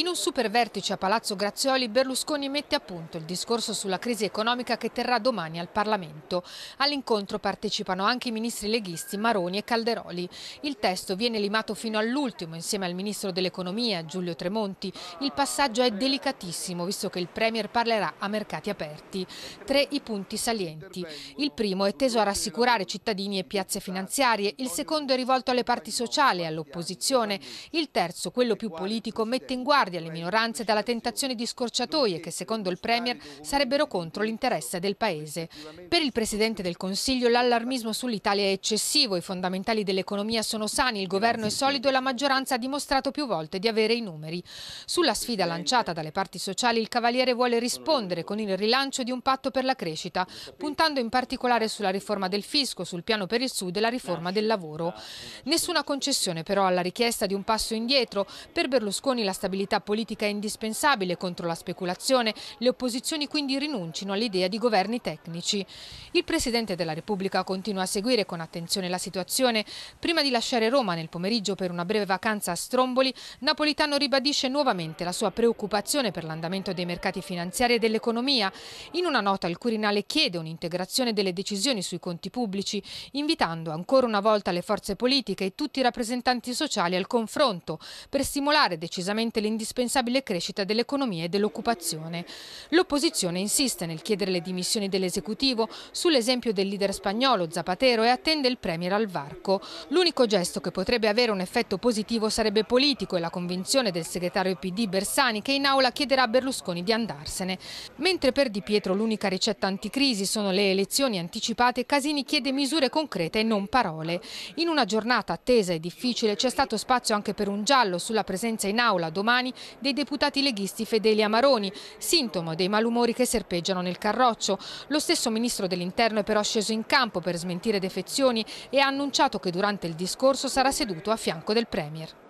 In un super vertice a Palazzo Grazioli Berlusconi mette a punto il discorso sulla crisi economica che terrà domani al Parlamento. All'incontro partecipano anche i ministri leghisti Maroni e Calderoli. Il testo viene limato fino all'ultimo insieme al ministro dell'economia Giulio Tremonti. Il passaggio è delicatissimo visto che il Premier parlerà a mercati aperti. Tre i punti salienti. Il primo è teso a rassicurare cittadini e piazze finanziarie, il secondo è rivolto alle parti sociali e all'opposizione, il terzo, quello più politico, mette in guardia salvaguardia le minoranze dalla tentazione di scorciatoie che secondo il Premier sarebbero contro l'interesse del Paese. Per il Presidente del Consiglio l'allarmismo sull'Italia è eccessivo, i fondamentali dell'economia sono sani, il governo è solido e la maggioranza ha dimostrato più volte di avere i numeri. Sulla sfida lanciata dalle parti sociali il Cavaliere vuole rispondere con il rilancio di un patto per la crescita, puntando in particolare sulla riforma del fisco, sul piano per il Sud e la riforma del lavoro. Nessuna concessione però alla richiesta di un passo indietro. Per Berlusconi la stabilità stabilità politica è indispensabile contro la speculazione, le opposizioni quindi rinuncino all'idea di governi tecnici. Il Presidente della Repubblica continua a seguire con attenzione la situazione. Prima di lasciare Roma nel pomeriggio per una breve vacanza a Stromboli, Napolitano ribadisce nuovamente la sua preoccupazione per l'andamento dei mercati finanziari e dell'economia. In una nota il Quirinale chiede un'integrazione delle decisioni sui conti pubblici, invitando ancora una volta le forze politiche e tutti i rappresentanti sociali al confronto per stimolare decisamente l'indipendenza indispensabile crescita dell'economia e dell'occupazione. L'opposizione insiste nel chiedere le dimissioni dell'esecutivo sull'esempio del leader spagnolo Zapatero e attende il Premier al varco. L'unico gesto che potrebbe avere un effetto positivo sarebbe politico e la convinzione del segretario PD Bersani che in aula chiederà a Berlusconi di andarsene. Mentre per Di Pietro l'unica ricetta anticrisi sono le elezioni anticipate, Casini chiede misure concrete e non parole. In una giornata attesa e difficile c'è stato spazio anche per un giallo sulla presenza in aula domani italiani dei deputati leghisti fedeli a Maroni, sintomo dei malumori che serpeggiano nel Carroccio. Lo stesso ministro dell'Interno è però sceso in campo per smentire defezioni e ha annunciato che durante il discorso sarà seduto a fianco del Premier.